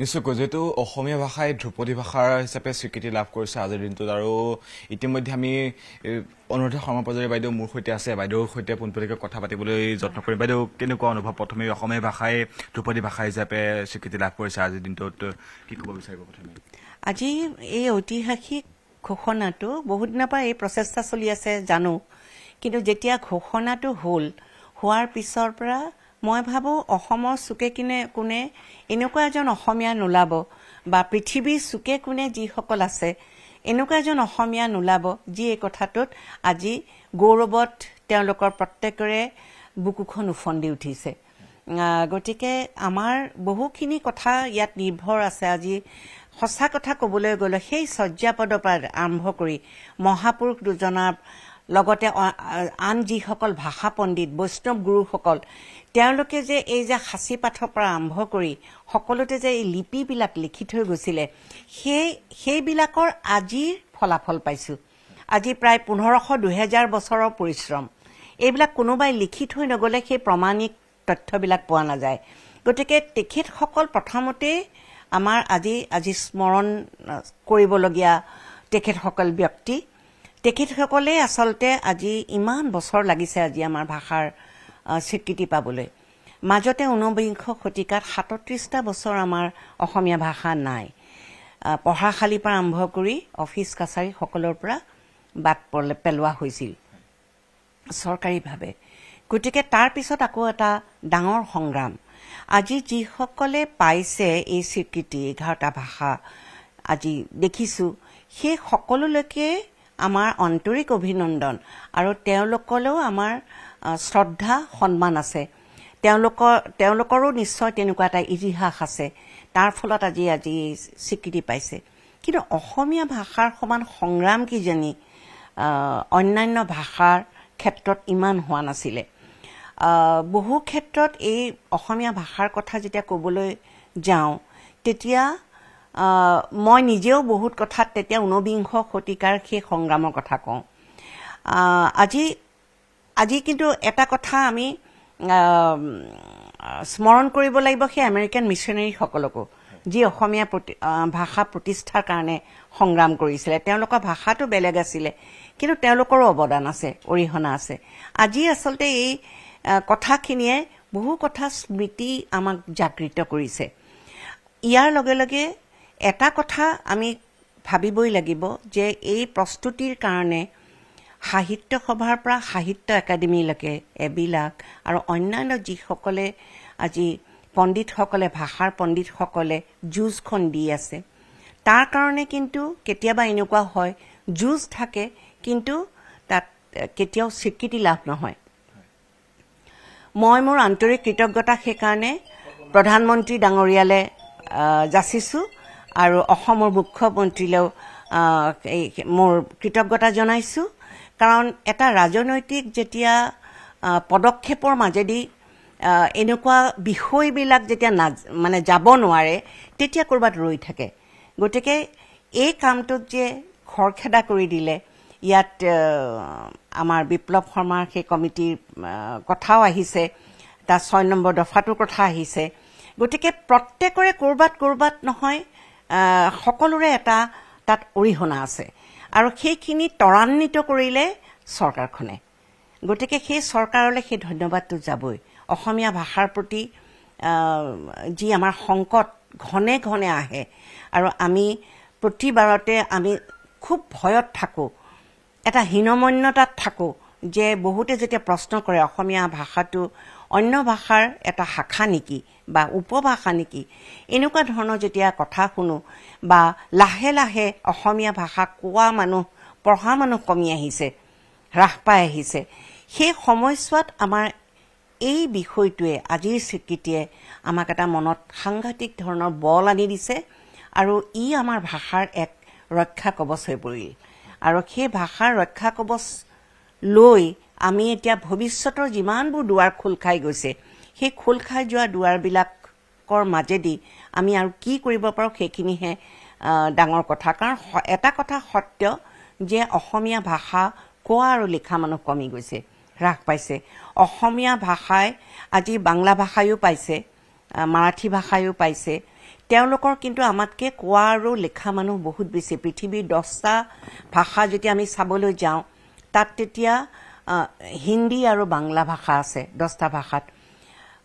নিশ্চয়কৈ যিহেতু অসমীয়া ভাষাই ধ্ৰুপদী ভাষা হিচাপে স্বীকৃতি লাভ কৰিছে আজিৰ দিনটোত আৰু ইতিমধ্যে আমি অনুৰাধা শৰ্মা পূজাৰী বাইদেউ মোৰ সৈতে আছে বাইদেউৰ সৈতে পোনপটীয়াকৈ কথা পাতিবলৈ যত্ন কৰিম বাইদেউ কেনেকুৱা অনুভৱ প্ৰথমে অসমীয়া ভাষাই ধ্ৰুপদী ভাষা হিচাপে স্বীকৃতি লাভ কৰিছে আজিৰ দিনটোত কি ক'ব বিচাৰিব প্ৰথমে আজি এই ঐতিহাসিক ঘোষণাটো বহুত দিনৰ পৰা এই প্ৰচেষ্টা চলি আছে জানো কিন্তু যেতিয়া ঘোষণাটো হ'ল হোৱাৰ পিছৰ পৰা মই ভাবোঁ অসমৰ চুকে কিনে কোনে এনেকুৱা এজন অসমীয়া নোলাব বা পৃথিৱীৰ চুকে কোনে যিসকল আছে এনেকুৱা এজন অসমীয়া নোলাব যি এই কথাটোত আজি গৌৰৱত তেওঁলোকৰ প্ৰত্যেকৰে বুকুখন উফন্দি উঠিছে গতিকে আমাৰ বহুখিনি কথা ইয়াত নিৰ্ভৰ আছে আজি সঁচা কথা ক'বলৈ গ'লে সেই শয্যাপদৰ পৰা আৰম্ভ কৰি মহাপুৰুষ দুজনাৰ লগতে আন যিসকল ভাষা পণ্ডিত বৈষ্ণৱ গুৰুসকল তেওঁলোকে যে এই যে সাঁচি পাঠৰ পৰা আৰম্ভ কৰি সকলোতে যে এই লিপিবিলাক লিখি থৈ গৈছিলে সেই সেইবিলাকৰ আজিৰ ফলাফল পাইছোঁ আজি প্ৰায় পোন্ধৰশ দুহেজাৰ বছৰৰ পৰিশ্ৰম এইবিলাক কোনোবাই লিখি থৈ নগ'লে সেই প্ৰমাণিক তথ্যবিলাক পোৱা নাযায় গতিকে তেখেতসকল প্ৰথমতেই আমাৰ আজি আজি স্মৰণ কৰিবলগীয়া তেখেতসকল ব্যক্তি তেখেতসকলে আচলতে আজি ইমান বছৰ লাগিছে আজি আমাৰ ভাষাৰ স্বীকৃতি পাবলৈ মাজতে ঊনবিংশ শতিকাত সাতত্ৰিশটা বছৰ আমাৰ অসমীয়া ভাষা নাই পঢ়াশালীৰ পৰা আৰম্ভ কৰি অফিচ কাছাৰীসকলৰ পৰা বাট পেলোৱা হৈছিল চৰকাৰীভাৱে গতিকে তাৰপিছত আকৌ এটা ডাঙৰ সংগ্ৰাম আজি যিসকলে পাইছে এই স্বীকৃতি এঘাৰটা ভাষা আজি দেখিছোঁ সেই সকলোলৈকে আমাৰ আন্তৰিক অভিনন্দন আৰু তেওঁলোকলৈও আমাৰ শ্ৰদ্ধা সন্মান আছে তেওঁলোকৰ তেওঁলোকৰো নিশ্চয় তেনেকুৱা এটা ইতিহাস আছে তাৰ ফলত আজি আজি স্বীকৃতি পাইছে কিন্তু অসমীয়া ভাষাৰ সমান সংগ্ৰাম কিজানি অন্যান্য ভাষাৰ ক্ষেত্ৰত ইমান হোৱা নাছিলে বহু ক্ষেত্ৰত এই অসমীয়া ভাষাৰ কথা যেতিয়া ক'বলৈ যাওঁ তেতিয়া মই নিজেও বহুত কথাত তেতিয়া ঊনবিংশ শতিকাৰ সেই সংগ্ৰামৰ কথা কওঁ আজি আজি কিন্তু এটা কথা আমি স্মৰণ কৰিব লাগিব সেই আমেৰিকান মিছনেৰীসকলকো যি অসমীয়া প্ৰতি ভাষা প্ৰতিষ্ঠাৰ কাৰণে সংগ্ৰাম কৰিছিলে তেওঁলোকৰ ভাষাটো বেলেগ আছিলে কিন্তু তেওঁলোকৰো অৱদান আছে অৰিহণা আছে আজি আচলতে এই কথাখিনিয়ে বহু কথা স্মৃতি আমাক জাগৃত কৰিছে ইয়াৰ লগে লগে এটা কথা আমি ভাবিবই লাগিব যে এই প্ৰস্তুতিৰ কাৰণে সাহিত্য সভাৰ পৰা সাহিত্য একাডেমীলৈকে এবিলাক আৰু অন্যান্য যিসকলে আজি পণ্ডিতসকলে ভাষাৰ পণ্ডিতসকলে যুঁজখন দি আছে তাৰ কাৰণে কিন্তু কেতিয়াবা এনেকুৱা হয় যুঁজ থাকে কিন্তু তাত কেতিয়াও স্বীকৃতি লাভ নহয় মই মোৰ আন্তৰিক কৃতজ্ঞতা সেইকাৰণে প্ৰধানমন্ত্ৰী ডাঙৰীয়ালৈ যাচিছোঁ আৰু অসমৰ মুখ্যমন্ত্ৰীলৈও এই মোৰ কৃতজ্ঞতা জনাইছোঁ কাৰণ এটা ৰাজনৈতিক যেতিয়া পদক্ষেপৰ মাজেদি এনেকুৱা বিষয়বিলাক যেতিয়া না মানে যাব নোৱাৰে তেতিয়া ক'ৰবাত ৰৈ থাকে গতিকে এই কামটোত যে খৰখেদা কৰি দিলে ইয়াত আমাৰ বিপ্লৱ শৰ্মাৰ সেই কমিটিৰ কথাও আহিছে তাৰ ছয় নম্বৰ দফাটোৰ কথা আহিছে গতিকে প্ৰত্যেকৰে ক'ৰবাত ক'ৰবাত নহয় সকলোৰে এটা তাত অৰিহণা আছে আৰু সেইখিনি ত্বৰান্বিত কৰিলে চৰকাৰখনে গতিকে সেই চৰকাৰলৈ সেই ধন্যবাদটো যাবই অসমীয়া ভাষাৰ প্ৰতি যি আমাৰ সংকট ঘনে ঘনে আহে আৰু আমি প্ৰতিবাৰতে আমি খুব ভয়ত থাকোঁ এটা হীনমন্যতাত থাকোঁ যে বহুতে যেতিয়া প্ৰশ্ন কৰে অসমীয়া ভাষাটো অন্য ভাষাৰ এটা শাখা নেকি বা উপভাষা নেকি এনেকুৱা ধৰণৰ যেতিয়া কথা শুনো বা লাহে লাহে অসমীয়া ভাষা কোৱা মানুহ পঢ়া মানুহ কমি আহিছে হ্ৰাস পাই আহিছে সেই সময়ছোৱাত আমাৰ এই বিষয়টোৱে আজিৰ স্বীকৃতিয়ে আমাক এটা মনত সাংঘাতিক ধৰণৰ বল আনি দিছে আৰু ই আমাৰ ভাষাৰ এক ৰক্ষা কবচ হৈ পৰিল আৰু সেই ভাষাৰ ৰক্ষা কবচ লৈ আমি এতিয়া ভৱিষ্যতৰ যিমানবোৰ দুৱাৰ খোল খাই গৈছে সেই খোল খাই যোৱা দুৱাৰবিলাকৰ মাজেদি আমি আৰু কি কৰিব পাৰোঁ সেইখিনিহে ডাঙৰ কথা কাৰণ এটা কথা সত্য যে অসমীয়া ভাষা কোৱা আৰু লিখা মানুহ কমি গৈছে হ্ৰাস পাইছে অসমীয়া ভাষাই আজি বাংলা ভাষায়ো পাইছে মাৰাঠী ভাষায়ো পাইছে তেওঁলোকৰ কিন্তু আমাতকৈ কোৱা আৰু লিখা মানুহ বহুত বেছি পৃথিৱীৰ দহটা ভাষা যেতিয়া আমি চাবলৈ যাওঁ তাত তেতিয়া হিন্দী আৰু বাংলা ভাষা আছে দহটা ভাষাত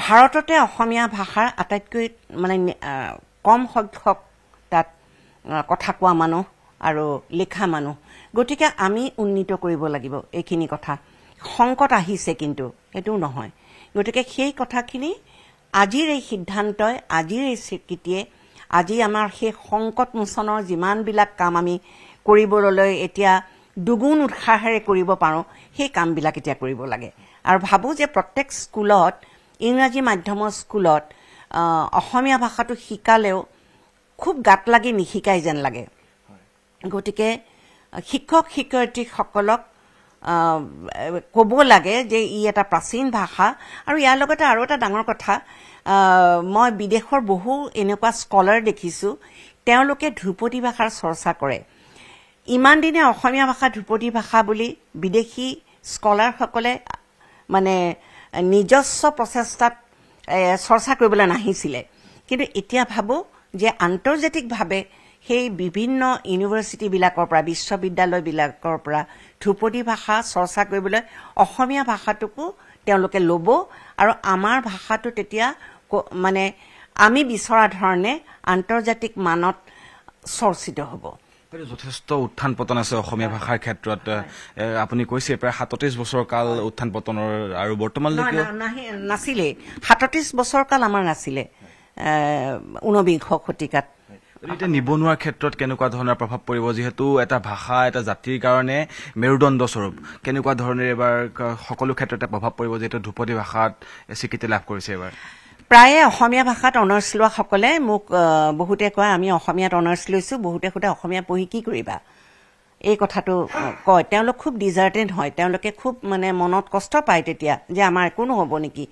ভাৰততে অসমীয়া ভাষাৰ আটাইতকৈ মানে কম সংখ্যক তাত কথা কোৱা মানুহ আৰু লিখা মানুহ গতিকে আমি উন্নীত কৰিব লাগিব এইখিনি কথা সংকট আহিছে কিন্তু সেইটোও নহয় গতিকে সেই কথাখিনি আজিৰ এই সিদ্ধান্তই আজিৰ এই স্বীকৃতিয়ে আজি আমাৰ সেই সংকটমোচনৰ যিমানবিলাক কাম আমি কৰিবলৈ এতিয়া দুগুণ উৎসাহেৰে কৰিব পাৰোঁ সেই কামবিলাক এতিয়া কৰিব লাগে আৰু ভাবোঁ যে প্ৰত্যেক স্কুলত ইংৰাজী মাধ্যমৰ স্কুলত অসমীয়া ভাষাটো শিকালেও খুব গাত লাগি নিশিকাই যেন লাগে গতিকে শিক্ষক শিক্ষয়িত্ৰীসকলক ক'ব লাগে যে ই এটা প্ৰাচীন ভাষা আৰু ইয়াৰ লগতে আৰু এটা ডাঙৰ কথা মই বিদেশৰ বহু এনেকুৱা স্কলাৰ দেখিছোঁ তেওঁলোকে ধ্ৰুপদী ভাষাৰ চৰ্চা কৰে ইমান দিনে অসমীয়া ভাষা ধ্ৰুপদী ভাষা বুলি বিদেশী স্কলাৰসকলে মানে নিজস্ব প্ৰচেষ্টাত চৰ্চা কৰিবলৈ নাহিছিলে কিন্তু এতিয়া ভাবোঁ যে আন্তৰ্জাতিকভাৱে সেই বিভিন্ন ইউনিভাৰ্চিটিবিলাকৰ পৰা বিশ্ববিদ্যালয়বিলাকৰ পৰা ধ্ৰুপদী ভাষা চৰ্চা কৰিবলৈ অসমীয়া ভাষাটোকো তেওঁলোকে ল'ব আৰু আমাৰ ভাষাটো তেতিয়া মানে আমি বিচৰা ধৰণে আন্তৰ্জাতিক মানত চৰ্চিত হ'ব আৰু যথেষ্ট উত্থান পতন আছে অসমীয়া ভাষাৰ ক্ষেত্ৰত আপুনি কৈছে প্ৰায় সাতত্ৰিশ বছৰ কাল উত্থান পতনৰ আৰু বৰ্তমান নাছিলে সাতত্ৰিশ বছৰ কাল আমাৰ নাছিলে ঊনবিংশ শতিকাত এতিয়া নিবনুৱাৰ ক্ষেত্ৰত কেনেকুৱা ধৰণৰ প্ৰভাৱ পৰিব যিহেতু এটা ভাষা এটা জাতিৰ কাৰণে মেৰুদণ্ডস্বৰূপ কেনেকুৱা ধৰণেৰে এইবাৰ সকলো ক্ষেত্ৰতে প্ৰভাৱ পৰিব যিহেতু ধ্ৰুপদী ভাষাত স্বীকৃতি লাভ কৰিছে এইবাৰ প্ৰায়ে অসমীয়া ভাষাত অনাৰ্চ লোৱাসকলে মোক বহুতে কয় আমি অসমীয়াত অনাৰ্চ লৈছোঁ বহুতে সোধে অসমীয়া পঢ়ি কি কৰিবা এই কথাটো কয় তেওঁলোক খুব ডিজাৰ্টেড হয় তেওঁলোকে খুব মানে মনত কষ্ট পায় তেতিয়া যে আমাৰ একো নহ'ব নেকি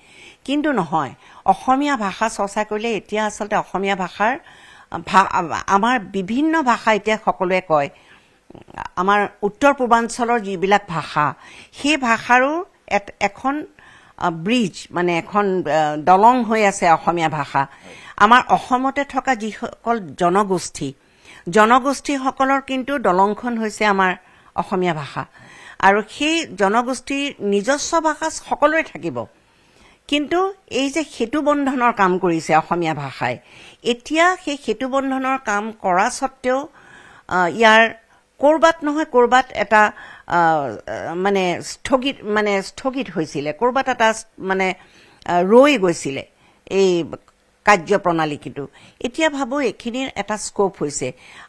কিন্তু নহয় অসমীয়া ভাষা চৰ্চা কৰিলে এতিয়া আচলতে অসমীয়া ভাষাৰ আমাৰ বিভিন্ন ভাষা এতিয়া সকলোৱে কয় আমাৰ উত্তৰ পূৰ্বাঞ্চলৰ যিবিলাক ভাষা সেই ভাষাৰো এখন ব্ৰিজ মানে এখন দলং হৈ আছে অসমীয়া ভাষা আমাৰ অসমতে থকা যিসকল জনগোষ্ঠী জনগোষ্ঠীসকলৰ কিন্তু দলংখন হৈছে আমাৰ অসমীয়া ভাষা আৰু সেই জনগোষ্ঠীৰ নিজস্ব ভাষা সকলোৰে থাকিব কিন্তু এই যে সেতু বন্ধনৰ কাম কৰিছে অসমীয়া ভাষাই এতিয়া সেই সেতু বন্ধনৰ কাম কৰা স্বত্বেও ইয়াৰ ক'ৰবাত নহয় ক'ৰবাত এটা মানে স্থগিত মানে স্থগিত হৈছিলে ক'ৰবাত এটা মানে ৰৈ গৈছিলে এই কাৰ্যপ্ৰণালীটো এতিয়া ভাবোঁ এইখিনিৰ এটা স্কোপ হৈছে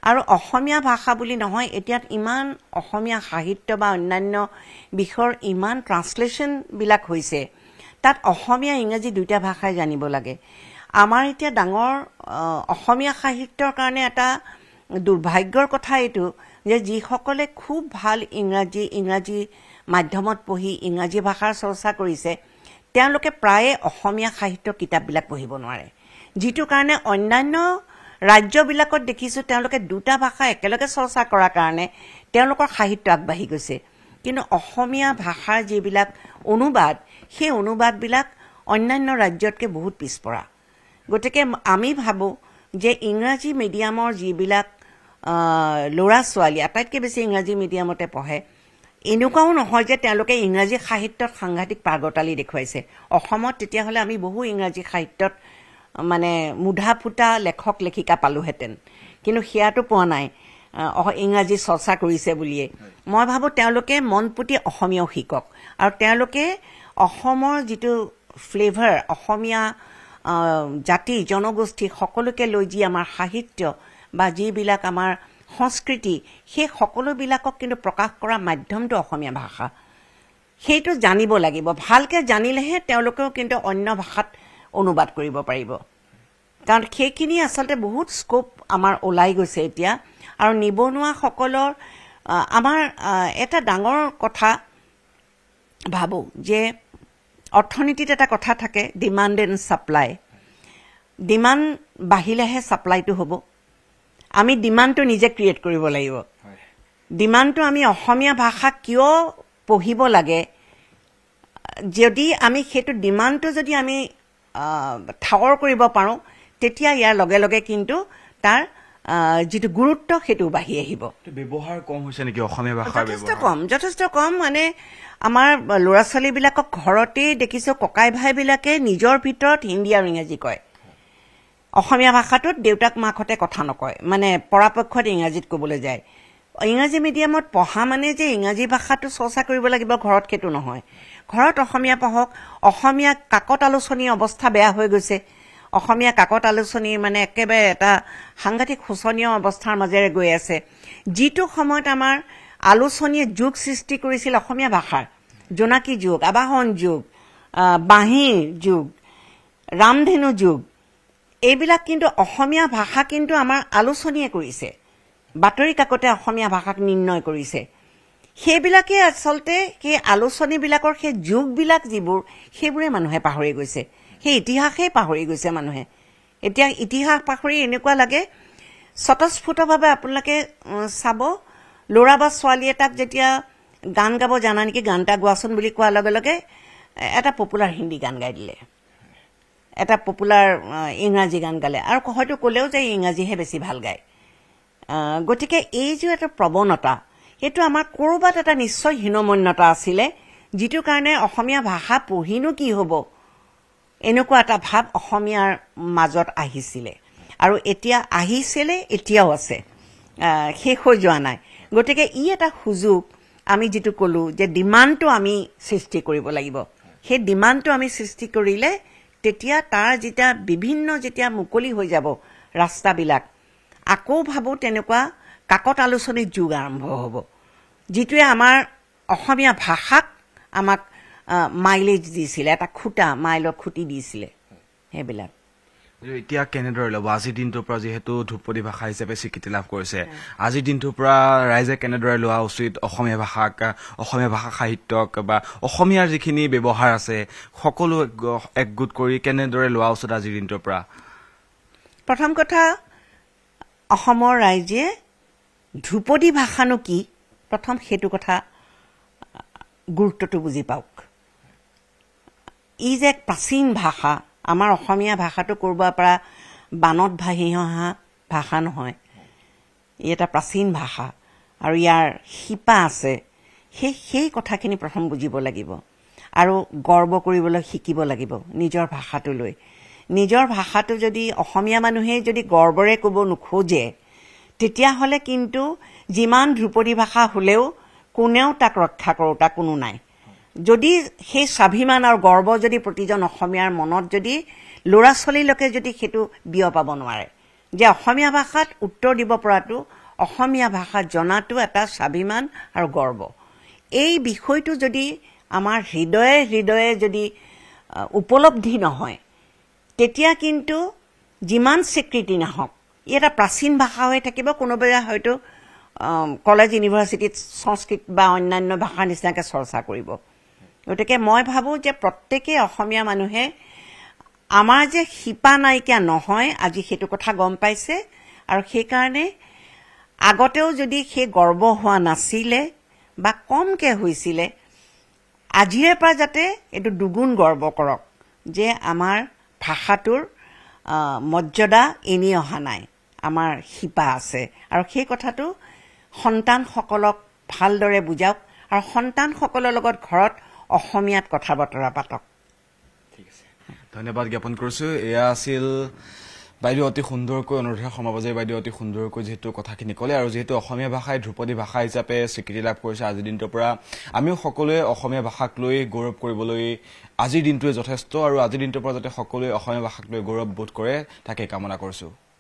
আৰু অসমীয়া ভাষা বুলি নহয় এতিয়া ইমান অসমীয়া সাহিত্য বা অন্যান্য বিষয়ৰ ইমান ট্ৰান্সলেশ্যনবিলাক হৈছে তাত অসমীয়া ইংৰাজী দুইটা ভাষাই জানিব লাগে আমাৰ এতিয়া ডাঙৰ অসমীয়া সাহিত্যৰ কাৰণে এটা দুৰ্ভাগ্যৰ কথা এইটো যে যিসকলে খুব ভাল ইংৰাজী ইংৰাজী মাধ্যমত পঢ়ি ইংৰাজী ভাষাৰ চৰ্চা কৰিছে তেওঁলোকে প্ৰায়ে অসমীয়া সাহিত্য কিতাপবিলাক পঢ়িব নোৱাৰে যিটো কাৰণে অন্যান্য ৰাজ্যবিলাকত দেখিছোঁ তেওঁলোকে দুটা ভাষা একেলগে চৰ্চা কৰাৰ কাৰণে তেওঁলোকৰ সাহিত্য আগবাঢ়ি গৈছে কিন্তু অসমীয়া ভাষাৰ যিবিলাক অনুবাদ সেই অনুবাদবিলাক অন্যান্য ৰাজ্যতকৈ বহুত পিছপৰা গতিকে আমি ভাবোঁ যে ইংৰাজী মিডিয়ামৰ যিবিলাক ল'ৰা ছোৱালী আটাইতকৈ বেছি ইংৰাজী মিডিয়ামতে পঢ়ে এনেকুৱাও নহয় যে তেওঁলোকে ইংৰাজী সাহিত্যত সাংঘাতিক পাগতালি দেখুৱাইছে অসমত তেতিয়াহ'লে আমি বহু ইংৰাজী সাহিত্যত মানে মুধা ফুটা লেখক লেখিকা পালোহেঁতেন কিন্তু সেয়াতো পোৱা নাই ইংৰাজী চৰ্চা কৰিছে বুলিয়ে মই ভাবোঁ তেওঁলোকে মন পুতি অসমীয়াও শিকক আৰু তেওঁলোকে অসমৰ যিটো ফ্লেভাৰ অসমীয়া জাতি জনগোষ্ঠী সকলোকে লৈ যি আমাৰ সাহিত্য বা যিবিলাক আমাৰ সংস্কৃতি সেই সকলোবিলাকক কিন্তু প্ৰকাশ কৰা মাধ্যমটো অসমীয়া ভাষা সেইটো জানিব লাগিব ভালকৈ জানিলেহে তেওঁলোকেও কিন্তু অন্য ভাষাত অনুবাদ কৰিব পাৰিব কাৰণ সেইখিনি আচলতে বহুত স্কোপ আমাৰ ওলাই গৈছে এতিয়া আৰু নিবনুৱাসকলৰ আমাৰ এটা ডাঙৰ কথা ভাবোঁ যে অৰ্থনীতিত এটা কথা থাকে ডিমাণ্ড এণ্ড ছাপ্লাই ডিমাণ্ড বাঢ়িলেহে ছাপ্লাইটো হ'ব আমি ডিমাণ্ডটো নিজে ক্ৰিয়েট কৰিব লাগিব ডিমাণ্ডটো আমি অসমীয়া ভাষা কিয় পঢ়িব লাগে যদি আমি সেইটো ডিমাণ্ডটো যদি আমি ঠাৱৰ কৰিব পাৰোঁ তেতিয়া ইয়াৰ লগে লগে কিন্তু তাৰ যিটো গুৰুত্ব সেইটো বাঢ়ি আহিব ব্যৱহাৰ কম হৈছে নেকি অসমীয়া ভাষা যথেষ্ট কম যথেষ্ট কম মানে আমাৰ ল'ৰা ছোৱালীবিলাকক ঘৰতেই দেখিছোঁ ককাই ভাইবিলাকে নিজৰ ভিতৰত হিন্দী আৰু ইংৰাজী কয় অসমীয়া ভাষাটোত দেউতাক মাকহঁতে কথা নকয় মানে পৰাপক্ষত ইংৰাজীত ক'বলৈ যায় ইংৰাজী মিডিয়ামত পঢ়া মানে যে ইংৰাজী ভাষাটো চৰ্চা কৰিব লাগিব ঘৰত সেইটো নহয় ঘৰত অসমীয়া পঢ়ক অসমীয়া কাকত আলোচনী অৱস্থা বেয়া হৈ গৈছে অসমীয়া কাকত আলোচনী মানে একেবাৰে এটা সাংঘাতিক শোচনীয় অৱস্থাৰ মাজেৰে গৈ আছে যিটো সময়ত আমাৰ আলোচনীয়ে যুগ সৃষ্টি কৰিছিল অসমীয়া ভাষাৰ জোনাকী যুগ আবাহন যুগ বাঁহীৰ যুগ ৰামধেনু যুগ এইবিলাক কিন্তু অসমীয়া ভাষা কিন্তু আমাৰ আলোচনীয়ে কৰিছে বাতৰি কাকতে অসমীয়া ভাষাক নিৰ্ণয় কৰিছে সেইবিলাকেই আচলতে সেই আলোচনীবিলাকৰ সেই যুগবিলাক যিবোৰ সেইবোৰে মানুহে পাহৰি গৈছে সেই ইতিহাসেই পাহৰি গৈছে মানুহে এতিয়া ইতিহাস পাহৰি এনেকুৱা লাগে স্বতঃস্ফুটভাৱে আপোনালোকে চাব ল'ৰা বা ছোৱালী এটাক যেতিয়া গান গাব জানা নেকি গান এটা গোৱাচোন বুলি কোৱাৰ লগে লগে এটা পপুলাৰ হিন্দী গান গাই দিলে এটা পপুলাৰ ইংৰাজী গান গালে আৰু হয়তো ক'লেও যে ইংৰাজীহে বেছি ভাল গায় গতিকে এই যি এটা প্ৰৱণতা সেইটো আমাৰ ক'ৰবাত এটা নিশ্চয় হীনমন্যতা আছিলে যিটো কাৰণে অসমীয়া ভাষা পঢ়িনো কি হ'ব এনেকুৱা এটা ভাৱ অসমীয়াৰ মাজত আহিছিলে আৰু এতিয়া আহিছিলে এতিয়াও আছে শেষ হৈ যোৱা নাই গতিকে ই এটা সুযোগ আমি যিটো ক'লোঁ যে ডিমাণ্ডটো আমি সৃষ্টি কৰিব লাগিব সেই ডিমাণ্ডটো আমি সৃষ্টি কৰিলে তেতিয়া তাৰ যেতিয়া বিভিন্ন যেতিয়া মুকলি হৈ যাব ৰাস্তাবিলাক আকৌ ভাবোঁ তেনেকুৱা কাকত আলোচনীৰ যুগ আৰম্ভ হ'ব যিটোৱে আমাৰ অসমীয়া ভাষাক আমাক মাইলেজ দিছিলে এটা খুটা মাইলৰ খুটি দিছিলে সেইবিলাক এতিয়া কেনেদৰে ল'ব আজিৰ দিনটোৰ পৰা যিহেতু ধ্ৰুপদী ভাষা হিচাপে স্বীকৃতি লাভ কৰিছে আজিৰ দিনটোৰ পৰা ৰাইজে কেনেদৰে লোৱা উচিত অসমীয়া ভাষাক অসমীয়া ভাষা সাহিত্যক বা অসমীয়াৰ যিখিনি ব্যৱহাৰ আছে সকলো একগোট কৰি কেনেদৰে লোৱা উচিত আজিৰ দিনটোৰ পৰা প্ৰথম কথা অসমৰ ৰাইজে ধ্ৰুপদী ভাষানো কি প্ৰথম সেইটো কথা গুৰুত্বটো বুজি পাওক ই যে এক প্ৰাচীন ভাষা আমাৰ অসমীয়া ভাষাটো ক'ৰবাৰ পৰা বানত ভাহি অহা ভাষা নহয় ই এটা প্ৰাচীন ভাষা আৰু ইয়াৰ শিপা আছে সেই সেই কথাখিনি প্ৰথম বুজিব লাগিব আৰু গৰ্ব কৰিবলৈ শিকিব লাগিব নিজৰ ভাষাটো লৈ নিজৰ ভাষাটো যদি অসমীয়া মানুহেই যদি গৰ্বৰে ক'ব নোখোজে তেতিয়াহ'লে কিন্তু যিমান ধ্ৰুপদী ভাষা হ'লেও কোনেও তাক ৰক্ষা কৰোঁ তাক কোনো নাই যদি সেই স্বাভিমান আৰু গৰ্ব যদি প্ৰতিজন অসমীয়াৰ মনত যদি ল'ৰা ছোৱালীলৈকে যদি সেইটো বিয়পাব নোৱাৰে যে অসমীয়া ভাষাত উত্তৰ দিব পৰাটো অসমীয়া ভাষা জনাটো এটা স্বাভিমান আৰু গৰ্ব এই বিষয়টো যদি আমাৰ হৃদয়ে হৃদয়ে যদি উপলব্ধি নহয় তেতিয়া কিন্তু যিমান স্বীকৃতি নাহক ই এটা প্ৰাচীন ভাষা হৈ থাকিব কোনোবাই হয়তো কলেজ ইউনিভাৰ্চিটিত সংস্কৃত বা অন্যান্য ভাষাৰ নিচিনাকৈ চৰ্চা কৰিব গতিকে মই ভাবোঁ যে প্ৰত্যেকেই অসমীয়া মানুহে আমাৰ যে শিপা নাইকিয়া নহয় আজি সেইটো কথা গম পাইছে আৰু সেইকাৰণে আগতেও যদি সেই গৰ্ব হোৱা নাছিলে বা কমকৈ হৈছিলে আজিৰে পৰা যাতে এইটো দুগুণ গৰ্ব কৰক যে আমাৰ ভাষাটোৰ মৰ্যদা এনেই অহা নাই আমাৰ শিপা আছে আৰু সেই কথাটো সন্তানসকলক ভালদৰে বুজাওক আৰু সন্তানসকলৰ লগত ঘৰত অসমীয়াত কথা বতৰা পাতক ধন্যবাদ জ্ঞাপন কৰিছো এয়া আছিল বাইদেউ অতি সুন্দৰকৈ অনুৰাধা সমাবাজে বাইদেউ অতি সুন্দৰকৈ যিহেতু কথাখিনি ক'লে আৰু যিহেতু অসমীয়া ভাষাই ধ্ৰুপদী ভাষা হিচাপে স্বীকৃতি লাভ কৰিছে আজিৰ দিনটোৰ পৰা আমিও সকলোৱে অসমীয়া ভাষাক লৈ গৌৰৱ কৰিবলৈ আজিৰ দিনটোৱে যথেষ্ট আৰু আজিৰ দিনটোৰ পৰা যাতে সকলোৱে অসমীয়া ভাষাক লৈ গৌৰৱবোধ কৰে তাকে কামনা কৰিছোঁ